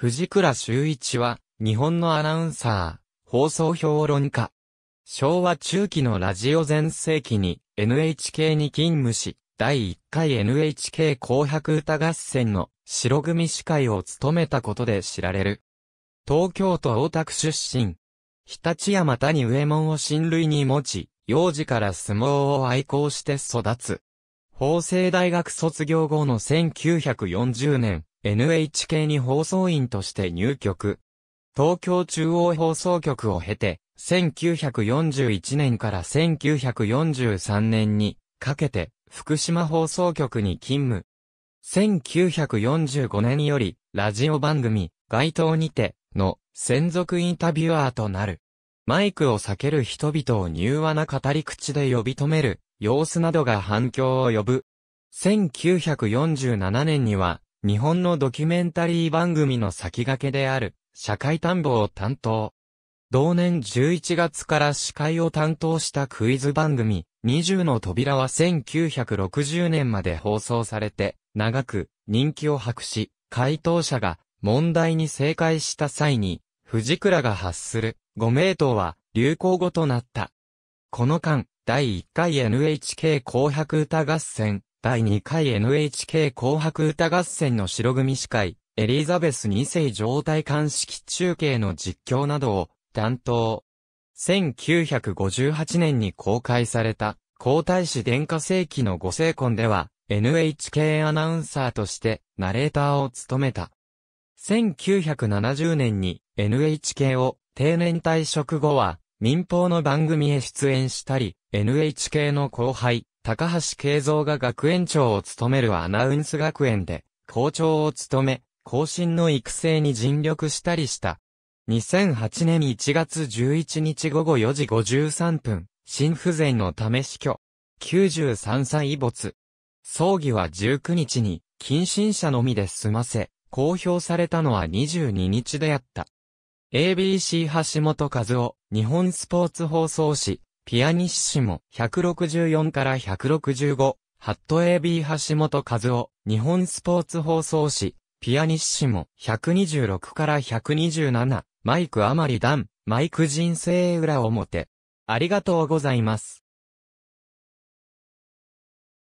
藤倉修一は、日本のアナウンサー、放送評論家。昭和中期のラジオ全盛期に NHK に勤務し、第1回 NHK 紅白歌合戦の白組司会を務めたことで知られる。東京都大田区出身。日立山谷上門を親類に持ち、幼児から相撲を愛好して育つ。法政大学卒業後の1940年、NHK に放送員として入局。東京中央放送局を経て、1941年から1943年にかけて福島放送局に勤務。1945年よりラジオ番組、街頭にての専属インタビュアーとなる。マイクを避ける人々を柔和な語り口で呼び止める様子などが反響を呼ぶ。1947年には日本のドキュメンタリー番組の先駆けである、社会探訪を担当。同年11月から司会を担当したクイズ番組、20の扉は1960年まで放送されて、長く人気を博し、回答者が問題に正解した際に、藤倉が発する5名答は流行語となった。この間、第1回 NHK 紅白歌合戦、第2回 NHK 紅白歌合戦の白組司会、エリザベス2世状態鑑識中継の実況などを担当。1958年に公開された、皇太子殿下世紀のご成婚では、NHK アナウンサーとしてナレーターを務めた。1970年に NHK を定年退職後は民放の番組へ出演したり、NHK の後輩、高橋慶三が学園長を務めるアナウンス学園で、校長を務め、後進の育成に尽力したりした。2008年1月11日午後4時53分、心不全のため死去。93歳没。葬儀は19日に、近親者のみで済ませ、公表されたのは22日であった。ABC 橋本和夫、日本スポーツ放送誌、ピアニッシモ、164から165、ハット AB 橋本和夫、日本スポーツ放送誌、ピアニッシモ、126から127、マイクあまりダン、マイク人生裏表。ありがとうございます。